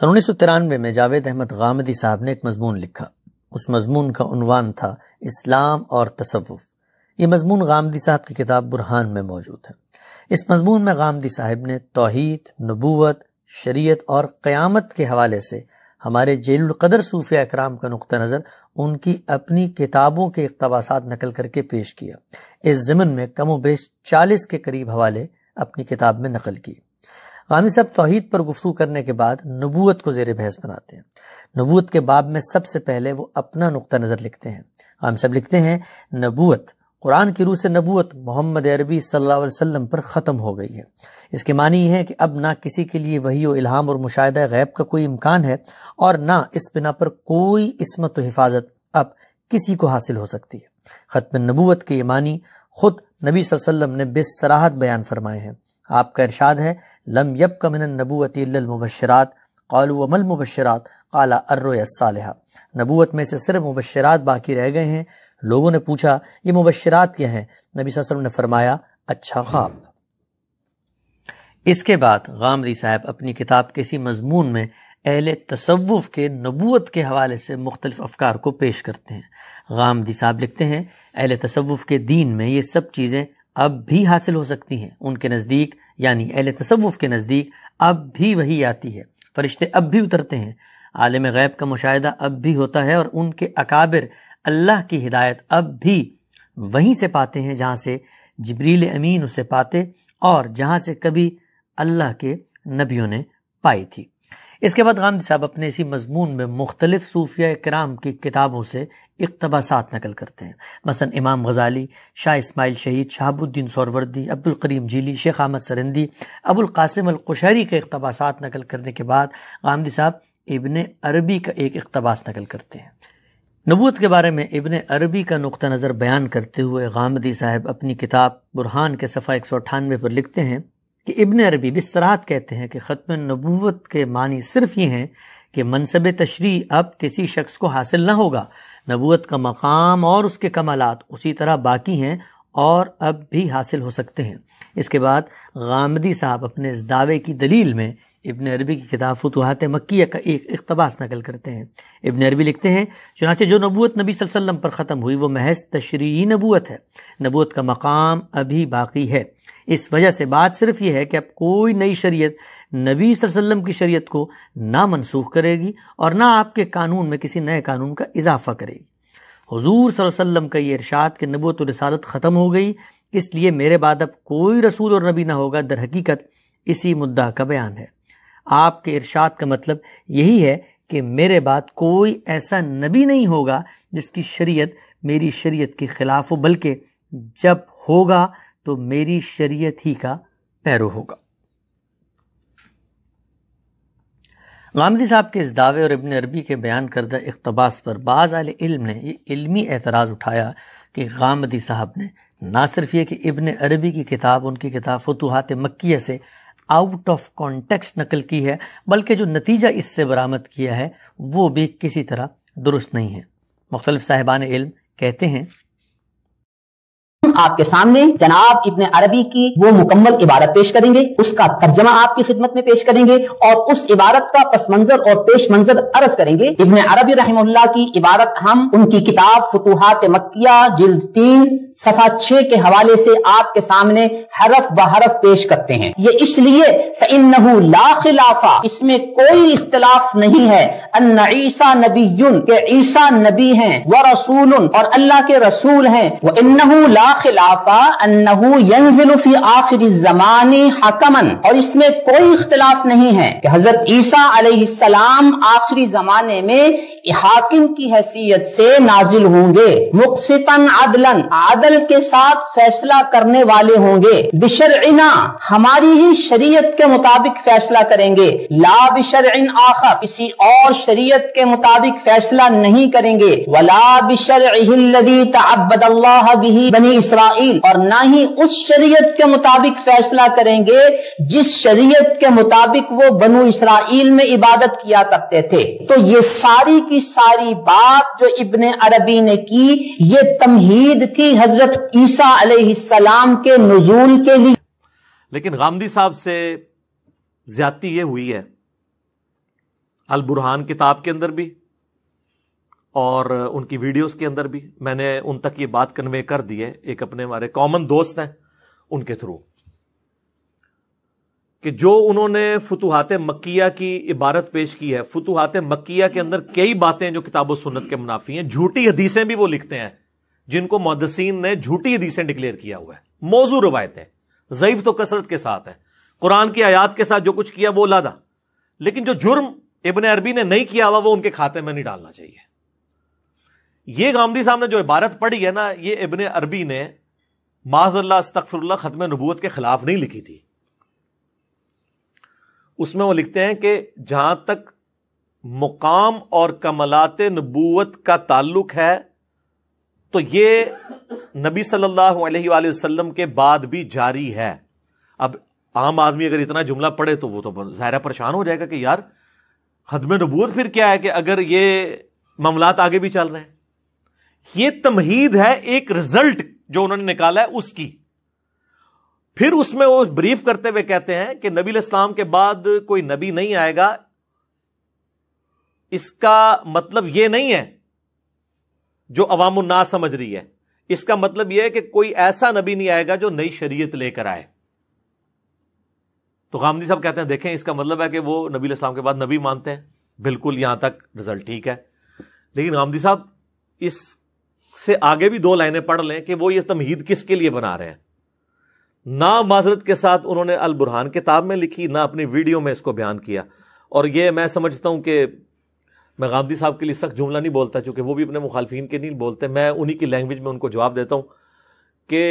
सन उन्नीस सौ तिरानवे में जावेद अहमद गामदी साहब ने एक मजमून लिखा उस मजमून का उनवान था इस्लाम और तसवुफ़ ये मजमून गामदी साहब की किताब बुरहान में मौजूद है इस मजमून में गामदी साहब ने तोहद नबूत शरीयत और क़्यामत के हवाले से हमारे जेलकदर सूफिया अकराम का नुक़ नज़र उनकी अपनी किताबों के इकतबासात नकल करके पेश किया इस ज़मन में कमो बेश चालीस के करीब हवाले अपनी किताब में नकल किए गामी साहब तोहहीद पर गुफ्तु करने के बाद नबूत को जेर बहस बनाते हैं नबूत के बाब में सबसे पहले वो अपना नुक़ नज़र लिखते हैं गामी साहब लिखते हैं नबूत कुरान की रूह से नबूत मोहम्मद अरबी सल्लल्लाहु अलैहि पर ख़त्म हो गई है इसके मानी है कि अब ना किसी के लिए वही इल्हाम और मुशाह गैब का कोई इम्कान है और ना इस बिना पर कोई इसमत हिफाजत अब किसी को हासिल हो सकती है ख़त्म नबूत के ये मानी खुद नबी वसल्लम ने बेसराहत बयान फरमाए हैं आपका इरशाद है लम यब कमिन नबूतिलमबशरात कौलमल मुबशरात काला अर्रसालहा नबूत में से सिर्फ मुबशरात बाकी रह गए हैं लोगों ने पूछा ये मुबशरात क्या हैं नबी वसम ने फरमाया अच्छा ख्वाब इसके बाद गामरी साहब अपनी किताब के इसी मजमून में अहल तसवुफ़ के नबूत के हवाले से मुख्तलिफ अफकार को पेश करते हैं गामदी साहब लिखते हैं अहल तसवुफ़ के दीन में ये सब चीज़ें अब भी हासिल हो सकती हैं उनके नज़दीक यानी अहल तसवुफ़ के नज़दीक अब भी वही आती है फरिश्ते अब भी उतरते हैं आलम गैब का मुशाह अब भी होता है और उनके अकाबिर अल्लाह की हिदायत अब भी वहीं से पाते हैं जहाँ से जबरील अमीन उसे पाते और जहाँ से कभी अल्लाह के नबियों ने पाई थी इसके बाद गांधी साहब अपने इसी मजमून में मुख्तलिफ सूफिया कराम की किताबों से इकतबासात नकल करते हैं मसन इमाम गजाली शाह इसमाइल शहीद शहाबुद्दीन सौरवर्दी अब्दुल करीम जीली शेख अहमद सरंदी अबुल कासिम कुशहरी के इकतबासात नकल करने के बाद गांधी साहब इबन अरबी का एक इकतबास नकल करते हैं नबूत के बारे में इबन अरबी का नुक़ नज़र बयान करते हुए गामदी साहब अपनी किताब बुरहान के सफ़ा एक सौ अठानवे पर लिखते हैं कि इब्न अरबी बिसरात कहते हैं कि ख़त्म नबूवत के मानी सिर्फ ये हैं कि मनसब तशरी अब किसी शख्स को हासिल ना होगा नबूत का मकाम और उसके कमालत उसी तरह बाकी हैं और अब भी हासिल हो सकते हैं इसके बाद गामदी साहब अपने इस दावे की दलील में इबन अरबी की किताब फतवाहत मक्की का एक इकतबास नकल करते हैं इबन अरबी लिखते हैं चुनाचे जो नबूत नबी वसल्लम पर ख़त्म हुई वो महज तशरी नबूत है नबूत का मकाम अभी बाकी है इस वजह से बात सिर्फ ये है कि अब कोई नई शरीयत नबी वसल्लम की शरीयत को ना मनसूख करेगी और ना आपके कानून में किसी नए कानून का इजाफा करेगी हजूर वसल्लम का ये इरशाद कि नबूत रसालत ख़त्म हो गई इसलिए मेरे बाद अब कोई रसूल और नबी ना होगा दर हकीकत इसी मुद्दा का बयान है आपके इरशाद का मतलब यही है कि मेरे बाद कोई ऐसा नबी नहीं होगा जिसकी शरीयत मेरी शरीयत के ख़िलाफ़ हो बल्कि जब होगा तो मेरी शरीयत ही का पैरो होगा गामदी साहब के इस दावे और इबन अरबी के बयान करदा इकतबास पर बाज़ आल इल्म ने ये इल्मी एतराज़ उठाया कि गांधी साहब ने ना सिर्फ ये कि इबन अरबी की किताब उनकी किताब फतूहत मक्कीय से आउट ऑफ कॉन्टेक्स्ट नकल की है बल्कि जो नतीजा इससे बरामद किया है वो भी किसी तरह दुरुस्त नहीं है मुख्तलिफ साहिबान इल्म कहते हैं आपके सामने जनाब इब्ने अरबी की वो मुकम्मल इबारत पेश करेंगे उसका तर्जमा आपकी खिदमत में पेश करेंगे और उस इबारत का पस मंजर और पेश मंजर अर्ज करेंगे इब्ने अरबी रहमुल्ला की इबारत हम उनकी किताब फतूहत मक्किया जिल्द तीन सफा छह के हवाले से आपके सामने हरफ ब हरफ पेश करते हैं ये इसलिए इसमें कोई इख्तलाफ नहीं है ईसा नबी के ईसा नबी हैं व रसूल और अल्लाह के रसूल हैं वह ला खिलाफा आखिरी जमाने हकमन और इसमें कोई इख्तलाफ नहीं है कि हजरत ईसा अलैहिस्सलाम आखिरी जमाने में हाकिम की हैसियत से नाजिल होंगे मुकसितन अदलन आदल के साथ फैसला करने वाले होंगे बिशरना हमारी ही शरीयत के मुताबिक फैसला करेंगे ला बिशर आखर किसी और शरीयत के मुताबिक फैसला नहीं करेंगे वला बिशर तबदल्ला बनी इसराइल और ना ही उस शरीयत के मुताबिक फैसला करेंगे जिस शरीयत के मुताबिक वो बनु इसराइल में इबादत किया करते थे तो ये सारी की सारी बात जो इब्ने अरबी ने की ये तमहीद थी हजरत ईसा अलैहिस्सलाम के नजूल के लिए लेकिन गांधी साहब से ज्यादती ये हुई है अल बुरहान किताब के अंदर भी और उनकी वीडियोस के अंदर भी मैंने उन तक ये बात कन्वे कर दी है एक अपने हमारे कॉमन दोस्त हैं उनके थ्रू कि जो उन्होंने फतुहात मक्किया की इबारत पेश की है फतुहात मक्किया के अंदर कई बातें जो किताब सुन्नत के मुनाफी हैं झूठी हदीसें भी वो लिखते हैं जिनको मुहदसिन ने झूठी हदीसें डिक्लेयर किया हुआ है मौजू रवायतें जयीफ तो कसरत के साथ है कुरान की आयात के साथ जो कुछ किया वो लादा लेकिन जो जुर्म इबन अरबी ने नहीं किया हुआ वो उनके खाते में नहीं डालना चाहिए ये गांधी साहब ने जो इबारत पढ़ी है ना ये इबन अरबी ने माजल्ला अस्तफर ख़त्म नबूत के ख़िलाफ़ नहीं लिखी थी उसमें वो लिखते हैं कि जहां तक मुकाम और कमलात नबूत का ताल्लुक है तो ये नबी सल्लल्लाहु अलैहि वसल्लम के बाद भी जारी है अब आम आदमी अगर इतना जुमला पढ़े तो वो तो ज़ाहिर परेशान हो जाएगा कि यार खदम नबूत फिर क्या है कि अगर ये मामलात आगे भी चल रहे हैं ये तमहीद है एक रिजल्ट जो उन्होंने निकाला है उसकी फिर उसमें वो ब्रीफ करते हुए कहते हैं कि नबी इस्लाम के बाद कोई नबी नहीं आएगा इसका मतलब यह नहीं है जो अवामुन्ना समझ रही है इसका मतलब यह है कि कोई ऐसा नबी नहीं आएगा जो नई शरीयत लेकर आए तो गांधी साहब कहते हैं देखें इसका मतलब है कि वो नबी इस्लाम के बाद नबी मानते हैं बिल्कुल यहां तक रिजल्ट ठीक है लेकिन गांधी साहब इस से आगे भी दो लाइनें पढ़ लें कि वो ये तमहीद किसके लिए बना रहे हैं ना माजरत के साथ उन्होंने अल बुरहान किताब में लिखी ना अपनी वीडियो में इसको बयान किया और ये मैं समझता हूं कि मैं गांधी साहब के लिए सख्त जुमला नहीं बोलता चूंकि वो भी अपने मुखालफी के नहीं बोलते मैं उन्हीं की लैंग्वेज में उनको जवाब देता हूं कि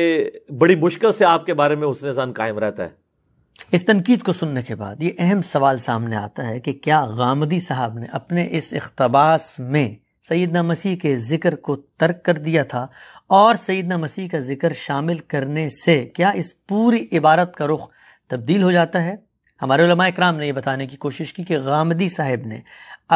बड़ी मुश्किल से आपके बारे में उसने जान कायम रहता है इस तनकीद को सुनने के बाद ये अहम सवाल सामने आता है कि क्या गामदी साहब ने अपने इस अख्तबास में सैदना मसीह के ज़िक्र को तर्क कर दिया था और सैदना मसीह का ज़िक्र शामिल करने से क्या इस पूरी इबारत का रुख तब्दील हो जाता है हमारे इक्राम ने यह बताने की कोशिश की कि गामदी साहिब ने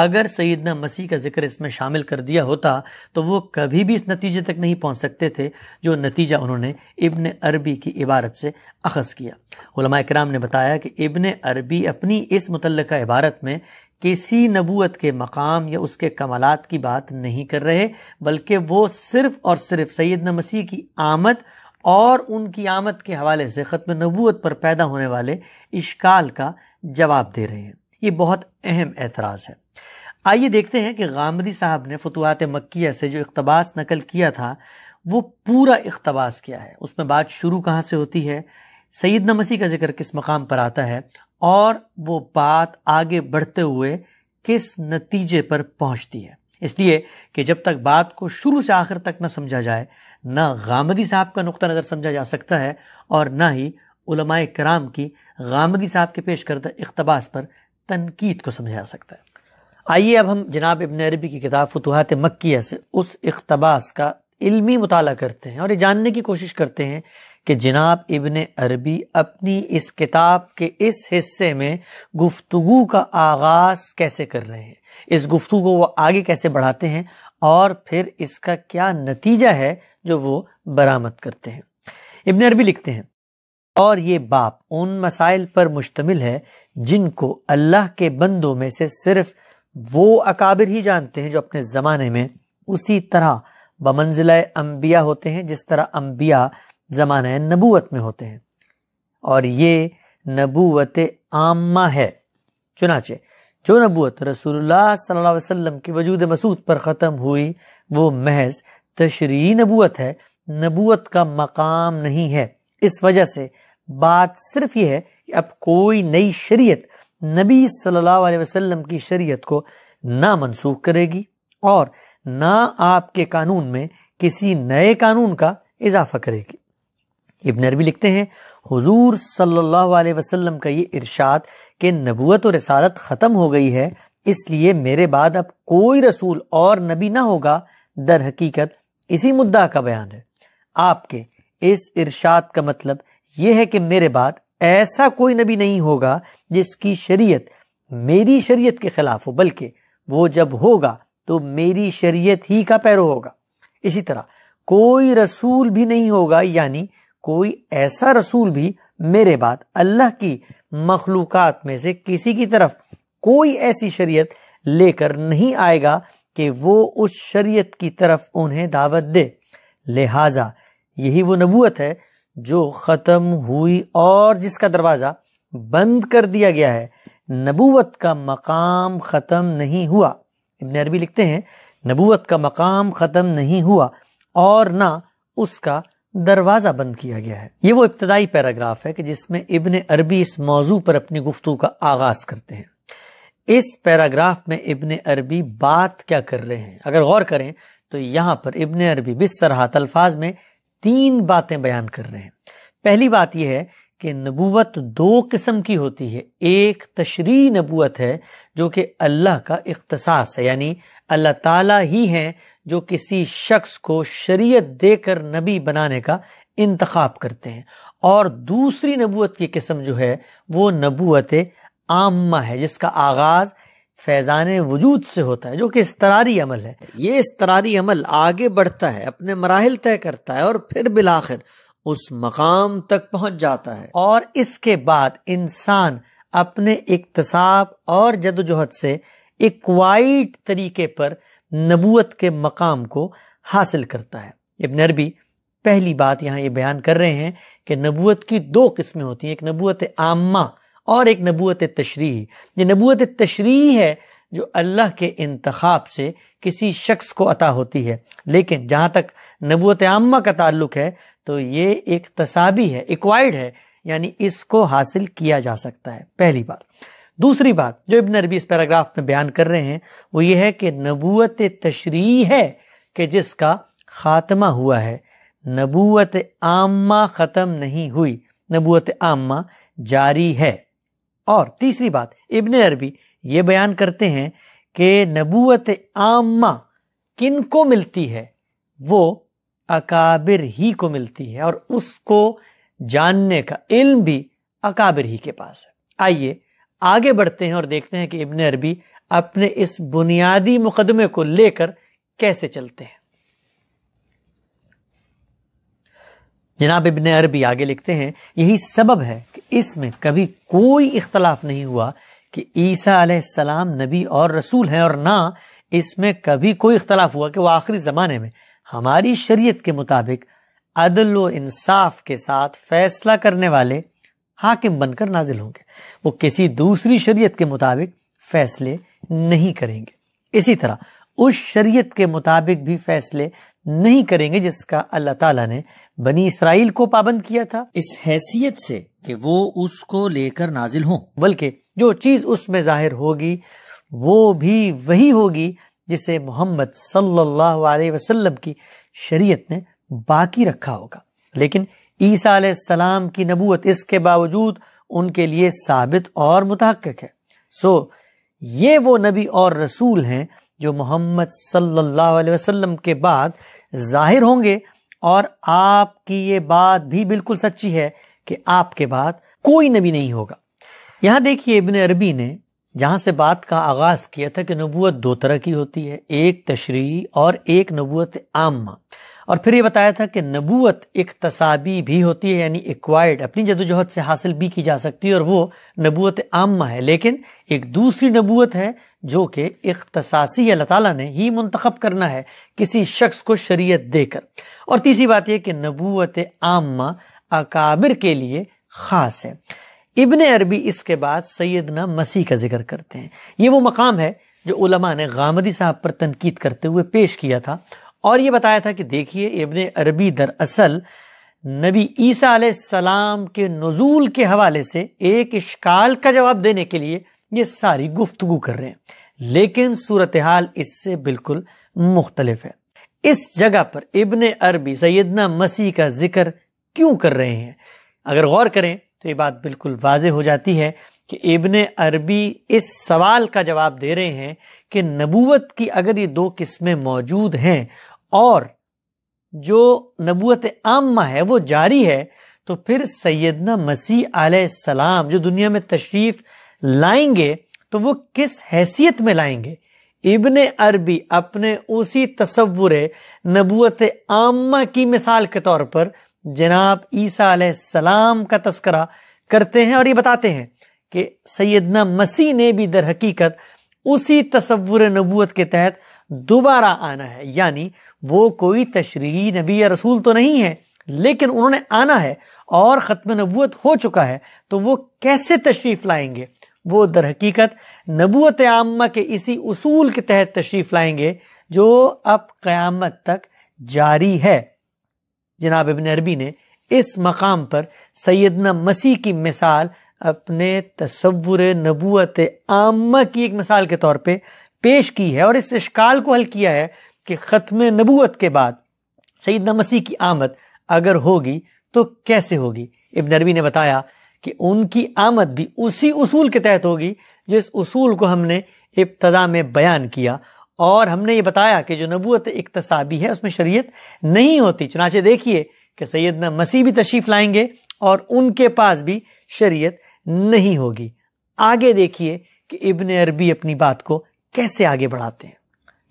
अगर सैदना मसीह का जिक्र इसमें शामिल कर दिया होता तो वो कभी भी इस नतीजे तक नहीं पहुंच सकते थे जो नतीजा उन्होंने इबन अरबी की इबारत से अखज़ किया कराम ने बताया कि इबन अरबी अपनी इस मुतल इबारत में किसी नबूत के मकाम या उसके कमालत की बात नहीं कर रहे बल्कि वो सिर्फ और सिर्फ सैदन मसीह की आमद और उनकी आमद के हवाले से ख़त्म नबूत पर पैदा होने वाले इश्काल का जवाब दे रहे हैं ये बहुत अहम एतराज़ है आइए देखते हैं कि गामरी साहब ने फतवात मक्किया से जो इकतबास नकल किया था वो पूरा इकतबास किया है उसमें बात शुरू कहाँ से होती है सैदना मसीह का जिक्र किस मकाम पर आता है और वो बात आगे बढ़ते हुए किस नतीजे पर पहुंचती है इसलिए कि जब तक बात को शुरू से आखिर तक न समझा जाए न गामदी साहब का नुक़ नज़र समझा जा सकता है और ना ही उलमाए कराम की गामदी साहब के पेश करदा इकतबास पर तनकीद को समझा जा सकता है आइए अब हम जनाब इबन अरबी की किताब फतुहात मक्की से उस इकतबास का इल्मी मुताल करते हैं और ये जानने की कोशिश करते हैं कि जनाब इबन अरबी अपनी इस किताब के इस हिस्से में गुफ्तु का आगाज़ कैसे कर रहे हैं इस गुफ्तु को वो आगे कैसे बढ़ाते हैं और फिर इसका क्या नतीजा है जो वो बरामद करते हैं इबन अरबी लिखते हैं और ये बाप उन मसाइल पर मुश्तमिल है जिनको अल्लाह के बंदों में से सिर्फ वो अकाबिर ही जानते हैं जो अपने ज़माने में उसी तरह बमंजिला अम्बिया होते हैं जिस तरह अम्बिया ज़मान नबूत में होते हैं और ये नबूत आमा है चुनाचे जो नबूत रसूलुल्लाह सल्लल्लाहु की वजूद मसूद पर ख़त्म हुई वो महज तशरी नबूत है नबूत का मकाम नहीं है इस वजह से बात सिर्फ ये है कि अब कोई नई शरीय नबी सल्लल्लाहु अलैहि की शरीय को ना मनसूख करेगी और ना आपके कानून में किसी नए कानून का इजाफा करेगी इबन अरबी लिखते हैं हुजूर सल्लल्लाहु अलैहि वसल्लम का ये इरशाद कि नबूत और रसालत ख़त्म हो गई है इसलिए मेरे बाद अब कोई रसूल और नबी ना होगा दर हकीकत इसी मुद्दा का बयान है आपके इस इरशाद का मतलब यह है कि मेरे बाद ऐसा कोई नबी नहीं होगा जिसकी शरीयत मेरी शरीयत के खिलाफ हो बल्कि वो जब होगा तो मेरी शरीयत ही का पैरो होगा इसी तरह कोई रसूल भी नहीं होगा यानी कोई ऐसा रसूल भी मेरे बाद अल्लाह की मखलूक़ात में से किसी की तरफ कोई ऐसी शरीयत लेकर नहीं आएगा कि वो उस शरीयत की तरफ उन्हें दावत दे लिहाजा यही वो नबूत है जो ख़त्म हुई और जिसका दरवाज़ा बंद कर दिया गया है नबूत का मकाम ख़त्म नहीं हुआ इबन अरबी लिखते हैं नबूत का मकाम ख़त्म नहीं हुआ और ना उसका दरवाज़ा बंद किया गया है ये वो इब्तदाई पैराग्राफ है कि जिसमें इबन अरबी इस मौजू पर अपनी गुफ्तु का आगाज करते हैं इस पैराग्राफ में इबन अरबी बात क्या कर रहे हैं अगर गौर करें तो यहां पर इबन अरबी सरहत अल्फाज में तीन बातें बयान कर रहे हैं पहली बात यह है कि नबूवत दो किस्म की होती है एक तशरी नबूवत है जो कि अल्लाह का इख्तसास है यानी अल्लाह ताला ही हैं जो किसी शख्स को शरीयत देकर नबी बनाने का इंतखाब करते हैं और दूसरी नबूत की किस्म जो है वो नबूत आमा है जिसका आगाज़ फैज़ान वजूद से होता है जो कि इसतरारी अमल है ये इसतरारी अमल आगे बढ़ता है अपने मराहल तय करता है और फिर बिलाखिर उस मकाम तक पहुंच जाता है और इसके बाद इंसान अपने इकतसाब और जदोजहद से एक वाइट तरीके पर नबूत के मकाम को हासिल करता है इबन अरबी पहली बात यहाँ ये बयान कर रहे हैं कि नबूत की दो किस्में होती हैं एक नबूत आमा और एक नबूत तशरी ये नबूत तशरी है जो अल्लाह के इंतखाब से किसी शख्स को अता होती है लेकिन जहाँ तक नबूत आमा का ताल्लुक है तो ये एक तसाबी है इक्वाइड है यानी इसको हासिल किया जा सकता है पहली बात दूसरी बात जो इबन अरबी इस पैराग्राफ में बयान कर रहे हैं वो ये है कि नबूत तशरी है कि जिसका खात्मा हुआ है नबूत आमा ख़त्म नहीं हुई नबूत आमा जारी है और तीसरी बात इबन अरबी ये बयान करते हैं कि नबूत आमा किन को मिलती है वो अकाबिर ही को मिलती है और उसको जानने का इल्म भी अकाबिर ही के पास है आइए आगे बढ़ते हैं और देखते हैं कि इबन अरबी अपने इस बुनियादी मुकदमे को लेकर कैसे चलते हैं जनाब इबन अरबी आगे लिखते हैं यही सबब है कि इसमें कभी कोई इख्तलाफ नहीं हुआ कि ईसा अलैहिस्सलाम नबी और रसूल हैं और ना इसमें कभी कोई इख्तलाफ हुआ कि वह आखिरी ज़माने में हमारी शरीयत के मुताबिक अदल व इंसाफ के साथ फैसला करने वाले हाकिम बनकर नाजिल होंगे वो किसी दूसरी शरीयत के मुताबिक फैसले नहीं करेंगे इसी तरह उस शरीयत के मुताबिक भी फैसले नहीं करेंगे जिसका अल्लाह ताला ने बनी इसराइल को पाबंद किया था इस हैसियत से कि वो उसको लेकर नाजिल हों बल्कि जो चीज उसमें जाहिर होगी वो भी वही होगी जिसे मोहम्मद सल्लल्लाहु अलैहि वसल्लम की शरीयत ने बाकी रखा होगा लेकिन ईसा सलाम की नबूत इसके बावजूद उनके लिए साबित और मुतहक है सो ये वो नबी और रसूल हैं जो मोहम्मद सल्लल्लाहु अलैहि वसल्लम के बाद जाहिर होंगे और आपकी ये बात भी बिल्कुल सच्ची है कि आपके बाद कोई नबी नहीं होगा यहाँ देखिए इबन अरबी ने जहाँ से बात का आगाज़ किया था कि नबूत दो तरह की होती है एक तशरी और एक नबूत आम और फिर ये बताया था कि नबूत एक तसाबी भी होती है यानी एक्वायर्ड अपनी जदोजहद से हासिल भी की जा सकती है और वो नबूत आमा है लेकिन एक दूसरी नबूत है जो कि इख्तसासी अल्लाह ताला ने ही मंतखब करना है किसी शख्स को शरीयत देकर और तीसरी बात यह कि नबूत आमा अकाबिर के लिए ख़ास है इबन अरबी इसके बाद सैदना मसीह का जिक्र करते हैं ये वो मकाम है जो उलमा ने गामदी साहब पर तनकीद करते हुए पेश किया था और ये बताया था कि देखिए इबन अरबी दरअसल नबी ईसा सलाम के नजूल के हवाले से एक इश्काल का जवाब देने के लिए ये सारी गुफ्तु कर रहे हैं लेकिन सूरत हाल इससे बिल्कुल मुख्तलिफ है इस जगह पर इबन अरबी सैदना मसीह का जिक्र क्यों कर रहे हैं अगर गौर करें तो ये बात बिल्कुल वाज हो जाती है कि इबन अरबी इस सवाल का जवाब दे रहे हैं कि नबूवत की अगर ये दो किस्में मौजूद हैं और जो नबूत आमा है वो जारी है तो फिर सैदना मसीह सलाम जो दुनिया में तशरीफ लाएंगे तो वो किस हैसियत में लाएंगे इबन अरबी अपने उसी तस्वुर नबूत आमा की मिसाल के तौर पर जनाब ईसा सलाम का तस्करा करते हैं और ये बताते हैं कि सैदना मसीह ने भी दर हकीकत उसी तस्वुर नबूत के तहत दोबारा आना है यानी वो कोई तशरी नबी या रसूल तो नहीं है लेकिन उन्होंने आना है और ख़त्म नबूत हो चुका है तो वो कैसे तशरीफ़ लाएंगे वो दर हकीकत नबूत आमा के इसी उसूल के तहत तशरीफ़ लाएंगे जो अब क्यामत तक जारी है जनाब इबन अरबी ने इस मकाम पर सैदना मसीह की मिसाल अपने तस्वुर नबूत आमा की एक मिसाल के तौर पर पेश की है और इस इश्काल को हल किया है कि ख़त्म नबूत के बाद सैदना मसीह की आमद अगर होगी तो कैसे होगी इबन अरबी ने बताया कि उनकी आमद भी उसी उसूल के तहत होगी जिस उसूल को हमने इब्तदा में बयान किया और हमने ये बताया कि जो नबूत इकतसाबी है उसमें शरीयत नहीं होती चुनाचे देखिए कि सैदना मसीह भी तशरीफ़ लाएंगे और उनके पास भी शरीयत नहीं होगी आगे देखिए कि इबन अरबी अपनी बात को कैसे आगे बढ़ाते हैं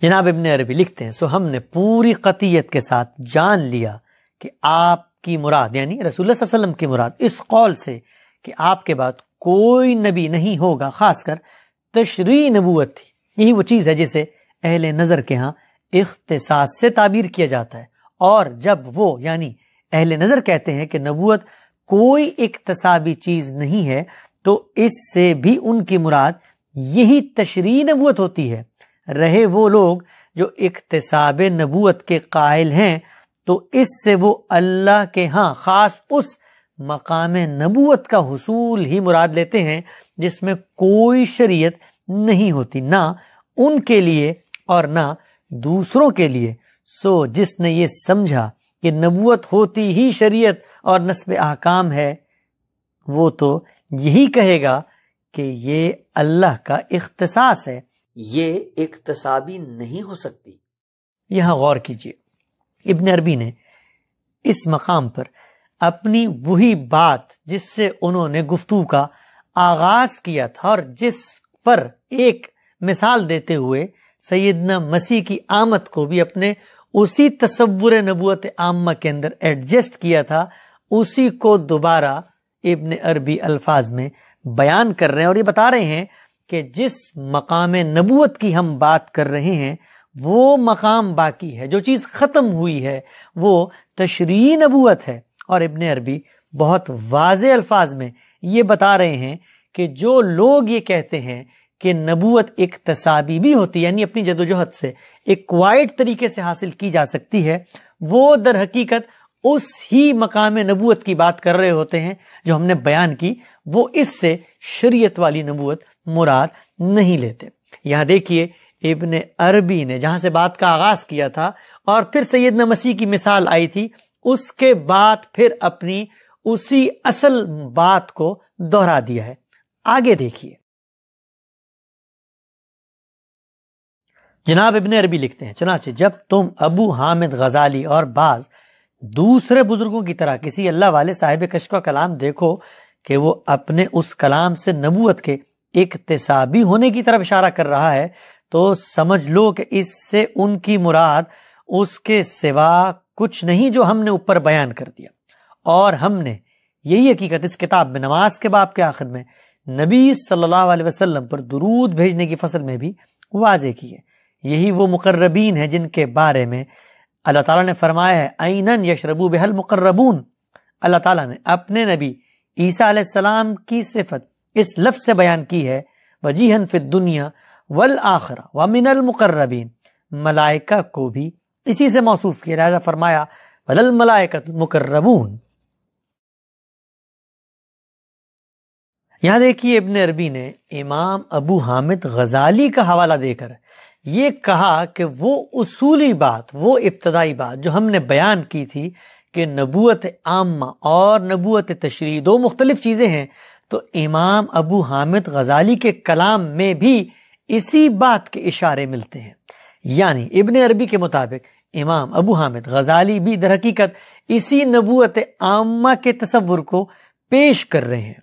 जनाब इबन अरबी लिखते हैं सो हमने पूरी कतीयत के साथ जान लिया कि आपकी मुराद यानी रसूल की मुराद इस कौल से कि आपके बाद कोई नबी नहीं होगा खासकर तशरी नबूत थी यही वो चीज़ है जिसे अहल नज़र के यहाँ इख्तसास से ताबीर किया जाता है और जब वो यानी अहल नज़र कहते हैं कि नबूत कोई इकतसाबी चीज़ नहीं है तो इससे भी उनकी मुराद यही तशरी नबूत होती है रहे वो लोग जो इकतसाब नबूत के कायल हैं तो इससे वो अल्लाह के हाँ ख़ास उस मकाम नबूत का हसूल ही मुराद लेते हैं जिसमें कोई शरीयत नहीं होती ना उनके लिए और ना दूसरों के लिए सो जिसने ये समझा कि नबूत होती ही शरीयत और नस्ब आकाम है वो तो यही कहेगा कि ये अल्लाह का इख्तसास है ये इख्तसाबी नहीं हो सकती यहां गौर कीजिए इबन अरबी ने इस मकाम पर अपनी वही बात जिससे उन्होंने गुफ्तु का आगाज किया था और जिस पर एक मिसाल देते हुए सैदना मसीह की आमद को भी अपने उसी तस्वुर नबूत आमा के अंदर एडजस्ट किया था उसी को दोबारा इबन अरबी अल्फाज में बयान कर रहे हैं और ये बता रहे हैं कि जिस मकाम नबूत की हम बात कर रहे हैं वो मकाम बाकी है जो चीज़ ख़त्म हुई है वो तशरी नबूत है और इबन अरबी बहुत वाज अल्फाज में ये बता रहे हैं कि जो लोग ये कहते हैं कि नबूत एक तसाबी भी होती है यानी अपनी जदोजहद से एक क्वाइट तरीके से हासिल की जा सकती है वो दर हकीकत उस ही मकाम नबूत की बात कर रहे होते हैं जो हमने बयान की वो इससे शरीयत वाली नबूत मुराद नहीं लेते यहां देखिए इबन अरबी ने जहां से बात का आगाज किया था और फिर सैदना मसीह की मिसाल आई थी उसके बाद फिर अपनी उसी असल बात को दोहरा दिया है आगे देखिए जनाब इबन अरबी लिखते हैं चुनाचे जब तुम अबू हामिद गजाली और बाज़ दूसरे बुजुर्गों की तरह किसी अल्लाह वाले साहिब कश का कलाम देखो कि वो अपने उस कलाम से नबूत के इकतसाबी होने की तरफ इशारा कर रहा है तो समझ लो कि इससे उनकी मुराद उसके सिवा कुछ नहीं जो हमने ऊपर बयान कर दिया और हमने यही हकीकत इस किताब में नमाज के बाप के आखिर में नबी सल्लल्लाहु अलैहि वसल्लम पर दुरूद भेजने की फसल में भी वाजे की है यही वो मुकर्रबीन है जिनके बारे में अल्लाह ताला ने फरमाया है आइनन यशरबू बेहल मुकर्रबून अल्लाह ताला ने अपने नबी ईसा सलाम की सिफत इस लफ्ज से बयान की है वजीहन फिद दुनिया वल आखरा व मिनल मुकर्रबीन मलाइका को भी इसी से मौसूफ किया लिहाजा फरमाया वलल मलाइकत मुकर्रबून यहां देखिए इब्ने अरबी ने इमाम अबू हामिद गजाली का हवाला देकर ये कहा कि वो उसूली बात वो इब्तदाई बात जो हमने बयान की थी कि नबूत आमा और नबूत तशरी दो मुख्तलिफ चीज़ें हैं तो इमाम अबू हामिद गजाली के कलाम में भी इसी बात के इशारे मिलते हैं यानी इबन अरबी के मुताबिक इमाम अबू हामिद गजाली भी हकीकत इसी नबूत आमा के तस्वुर को पेश कर रहे हैं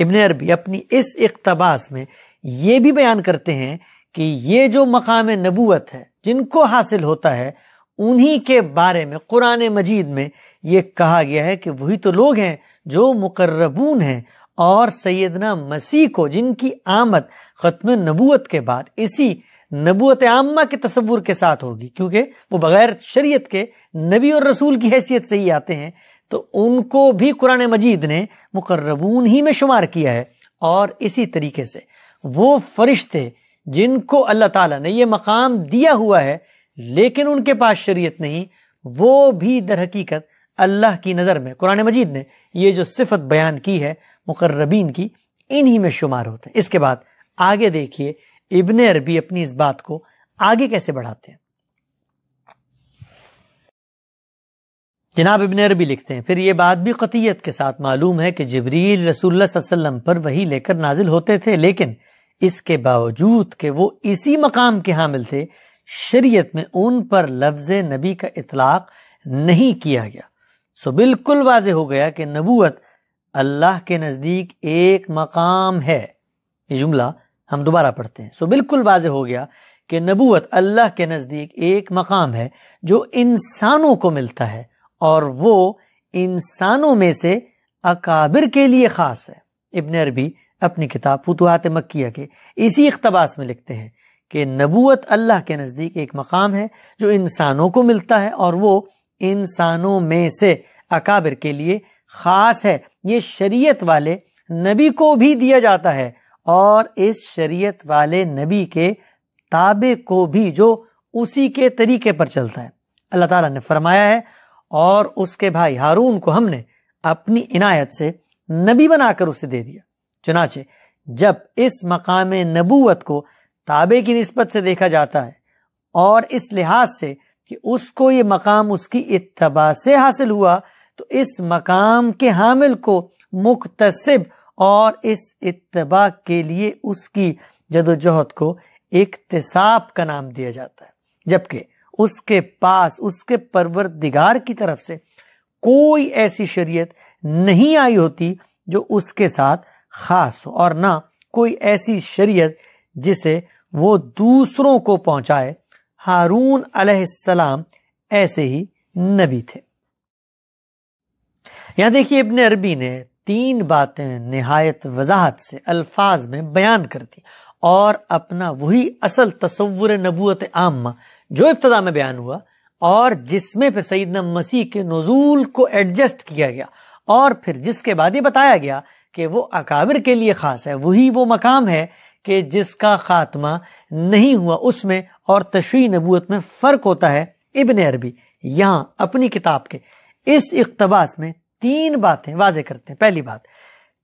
इबन अरबी अपनी इस इकतबास में ये भी बयान करते हैं कि ये जो मकाम नबूत है जिनको हासिल होता है उन्हीं के बारे में कुरान मजीद में ये कहा गया है कि वही तो लोग हैं जो मुकर्रबून हैं और सैदना मसीह को जिनकी आमद ख़त्म नबूत के बाद इसी नबूत आमा के तस्वूर के साथ होगी क्योंकि वो बग़ैर शरीयत के नबी और रसूल की हैसियत से ही आते हैं तो उनको भी कुरान मजीद ने मुकर्रबून ही में शुमार किया है और इसी तरीके से वो फरिश्ते जिनको अल्लाह ताला ने ये मकाम दिया हुआ है लेकिन उनके पास शरीयत नहीं वो भी दर हकीकत अल्लाह की नज़र में कुरान मजीद ने ये जो सिफत बयान की है मुकर्रबीन की इन्हीं में शुमार होते हैं इसके बाद आगे देखिए इबन अरबी अपनी इस बात को आगे कैसे बढ़ाते हैं जनाब इबन अरबी लिखते हैं फिर ये बात भी कतीयत के साथ मालूम है कि जबरील रसूलुल्लाह वसल्लम पर वही लेकर नाजिल होते थे लेकिन इसके बावजूद कि वो इसी मकाम के हामिल थे शरीयत में उन पर लफ्ज नबी का इतलाक नहीं किया गया सो बिल्कुल वाज हो गया कि नबूत अल्लाह के नज़दीक एक मकाम है ये जुमला हम दोबारा पढ़ते हैं सो बिल्कुल वाज हो गया कि नबूत अल्लाह के नज़दीक एक मकाम है जो इंसानों को मिलता है और वो इंसानों में से अकाबिर के लिए ख़ास है इबन अरबी अपनी किताब फतवात मक्की के इसी इकतबास में लिखते हैं कि नबूत अल्लाह के नज़दीक एक मकाम है जो इंसानों को मिलता है और वो इंसानों में से अकाबिर के लिए ख़ास है ये शरीयत वाले नबी को भी दिया जाता है और इस शरीयत वाले नबी के ताबे को भी जो उसी के तरीके पर चलता है अल्लाह ताला ने फरमाया है और उसके भाई हारून को हमने अपनी इनायत से नबी बनाकर उसे दे दिया चुनाचे जब इस मकाम नबूवत को ताबे की नस्बत से देखा जाता है और इस लिहाज से कि उसको ये मकाम उसकी इतबा से हासिल हुआ तो इस मकाम के हामिल को मुख्तसब और इस इतबा के लिए उसकी जदोजहद को इकतसाब का नाम दिया जाता है जबकि उसके पास उसके परवरदिगार की तरफ से कोई ऐसी शरीयत नहीं आई होती जो उसके साथ खास और ना कोई ऐसी शरीयत जिसे वो दूसरों को पहुंचाए हारून अलैहिस्सलाम ऐसे ही नबी थे यहां देखिए इबन अरबी ने तीन बातें नहायत वजाहत से अल्फाज में बयान कर दी और अपना वही असल तस्वुर नबूत आम जो इब्तदा में बयान हुआ और जिसमें फिर सईदना मसीह के नजूल को एडजस्ट किया गया और फिर जिसके बाद ये बताया गया कि वो अकाबिर के लिए ख़ास है वही वो मकाम है कि जिसका ख़ात्मा नहीं हुआ उसमें और तशी नबूत में फ़र्क होता है इबन अरबी यहाँ अपनी किताब के इस इकतबास में तीन बातें वाजे करते हैं पहली बात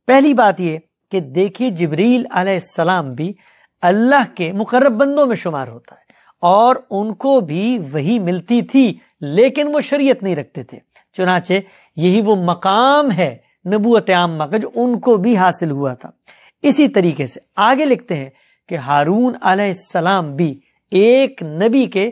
पहली बात ये कि देखिए जबरील आसमाम भी अल्लाह के मुकर्रब बंदों में शुमार होता है और उनको भी वही मिलती थी लेकिन वो शरीयत नहीं रखते थे चुनाचे यही वो मकाम है नबूत आम का जो उनको भी हासिल हुआ था इसी तरीके से आगे लिखते हैं कि हारून आसलाम भी एक नबी के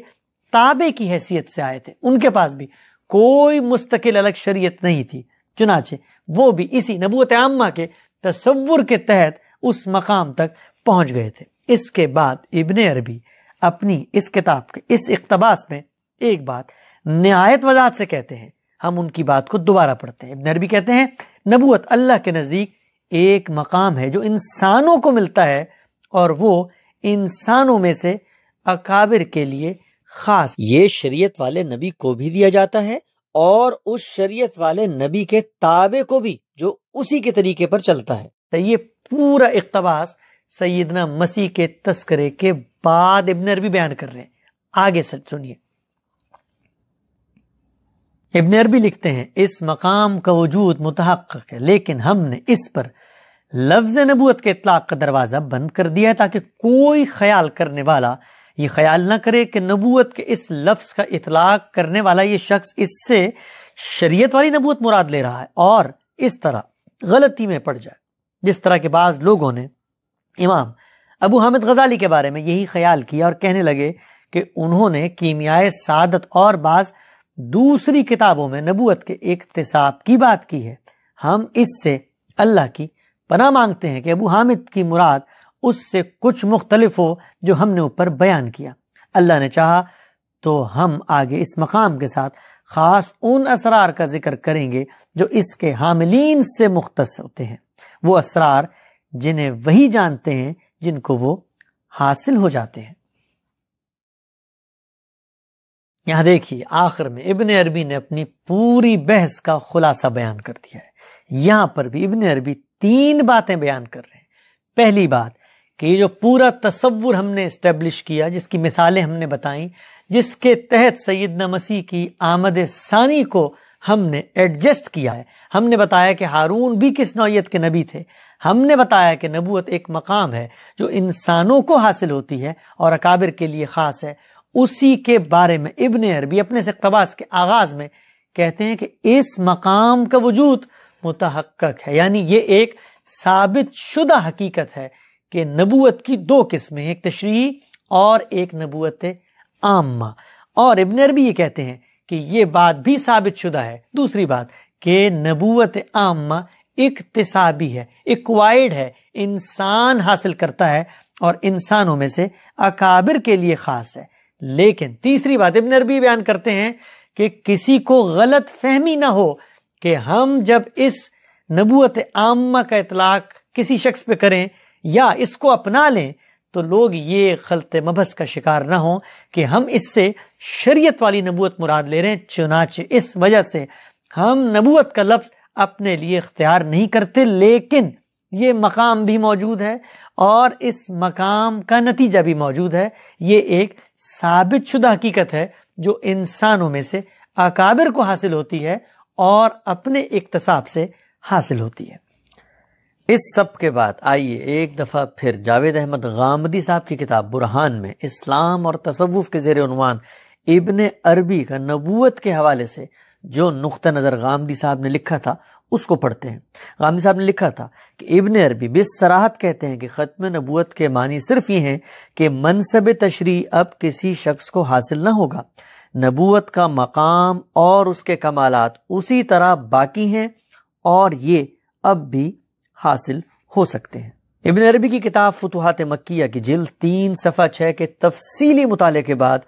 ताबे की हैसियत से आए थे उनके पास भी कोई मुस्तकिल अलग शरीयत नहीं थी चुनाचे वो भी इसी नबूत आमा के तस्वुर के तहत उस मकाम तक पहुंच गए थे इसके बाद इबन अरबी अपनी इस किताब के इस इकतबास में एक बात नहायत वजात से कहते हैं हम उनकी बात को दोबारा पढ़ते हैं नरबी कहते हैं नबूत अल्लाह के नज़दीक एक मकाम है जो इंसानों को मिलता है और वो इंसानों में से अकाबिर के लिए खास ये शरीयत वाले नबी को भी दिया जाता है और उस शरीयत वाले नबी के ताबे को भी जो उसी के तरीके पर चलता है तो ये पूरा इकतबास सदना मसीह के तस्करे के बाद इबन अरबी बयान कर रहे हैं आगे सच सुनिए इबन अरबी लिखते हैं इस मकाम का वजूद मुतहक है लेकिन हमने इस पर लफ्ज नबूत के इतलाक का दरवाज़ा बंद कर दिया है ताकि कोई ख्याल करने वाला ये ख्याल ना करे कि नबूत के इस लफ्ज का इतलाक करने वाला ये शख्स इससे शरीयत वाली नबूत मुराद ले रहा है और इस तरह गलती में पड़ जाए जिस तरह के बाद लोगों ने इमाम अबू हामिद गजाली के बारे में यही ख्याल किया और कहने लगे कि उन्होंने कीमियाए सादत और बाज़ दूसरी किताबों में नबूत के इकतसाब की बात की है हम इससे अल्लाह की पना मांगते हैं कि अबू हामिद की मुराद उससे कुछ मुख्तलिफ हो जो हमने ऊपर बयान किया अल्लाह ने चाहा तो हम आगे इस मकाम के साथ ख़ास उन असरार का जिक्र करेंगे जो इसके हामिलीन से मुख्त होते हैं वो असरार जिन्हें वही जानते हैं जिनको वो हासिल हो जाते हैं यहाँ देखिए आखिर में इब्न अरबी ने अपनी पूरी बहस का खुलासा बयान कर दिया है यहां पर भी इब्न अरबी तीन बातें बयान कर रहे हैं पहली बात कि जो पूरा तस्वुर हमने इस्टेब्लिश किया जिसकी मिसालें हमने बताई जिसके तहत सैदना मसीह की आमद सानी को हमने एडजस्ट किया है हमने बताया कि हारून भी किस नौत के नबी थे हमने बताया कि नबूत एक मकाम है जो इंसानों को हासिल होती है और अकाबिर के लिए ख़ास है उसी के बारे में इबन अरबी अपने से इकतबास के आगाज में कहते हैं कि इस मकाम का वजूद मुतहक है यानी ये एक साबित शुदा हकीकत है कि नबूत की दो किस्में एक तशरी और एक नबूत आमा और इबन अरबी ये कहते हैं कि ये बात भी साबित शुदा है दूसरी बात कि नबूत आमा इकतसाबी है इक्वाइड है इंसान हासिल करता है और इंसानों में से अकाबिर के लिए खास है लेकिन तीसरी बात इब्न अरबी बयान करते हैं कि किसी को गलत फहमी ना हो कि हम जब इस नबूत आमा का इतलाक किसी शख्स पे करें या इसको अपना लें तो लोग ये खलत मबस का शिकार ना हो कि हम इससे शरीयत वाली नबूत मुराद ले रहे हैं चुनाच इस वजह से हम नबूत का लफ्ज़ अपने लिए इख्तियार नहीं करते लेकिन ये मकाम भी मौजूद है और इस मकाम का नतीजा भी मौजूद है ये एक साबित शुदा हकीकत है जो इंसानों में से अकाबिर को हासिल होती है और अपने इकतसाब से हासिल होती है इस सब के बाद आइए एक दफ़ा फिर जावेद अहमद गामदी साहब की किताब बुरहान में इस्लाम और तसवुफ़ के उनवान इबन अरबी का नबूत के हवाले से जो नुक़ नज़र गामदी साहब ने लिखा था उसको पढ़ते हैं गांधी साहब ने लिखा था कि इबन अरबी बेस सराहत कहते हैं कि ख़त्म नबूत के मानी सिर्फ ये हैं कि मनसब तशरी अब किसी शख्स को हासिल ना होगा नबूत का मकाम और उसके कमालत उसी तरह बाकी हैं और ये अब भी हासिल हो सकते हैं इबन अरबी की किताब फतहत मक्या की जिल्द तीन सफ़ा छः के तफसीली मुताले के बाद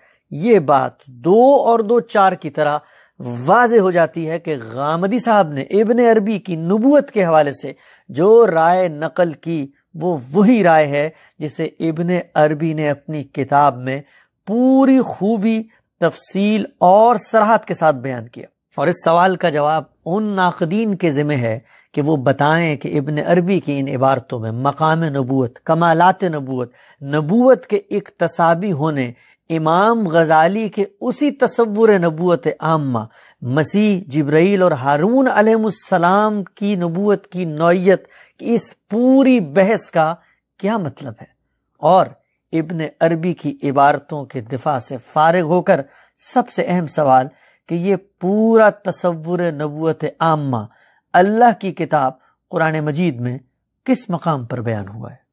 ये बात दो और दो चार की तरह वाज हो जाती है कि गामदी साहब ने इबन अरबी की नबूत के हवाले से जो राय नकल की वो वही राय है जिसे इबन अरबी ने अपनी किताब में पूरी खूबी तफसील और सराहत के साथ बयान किया और इस सवाल का जवाब उन नाकदीन के ज़िम्मे है कि वो बताएं कि इबन अरबी की इन इबारतों में मकाम नबूत कमालत नबूत नबूत के इकतसाबी होने इमाम गजाली के उसी तस्वुर नबूत आमा मसीह जब्राइल और हारून अलैहिस्सलाम की नबूत की नोयत की इस पूरी बहस का क्या मतलब है और इबन अरबी की इबारतों के दिफा से फारग होकर सबसे अहम सवाल कि ये पूरा तस्वुर नबूत आमा अल्लाह की किताब कुरान मजीद में किस मकाम पर बयान हुआ है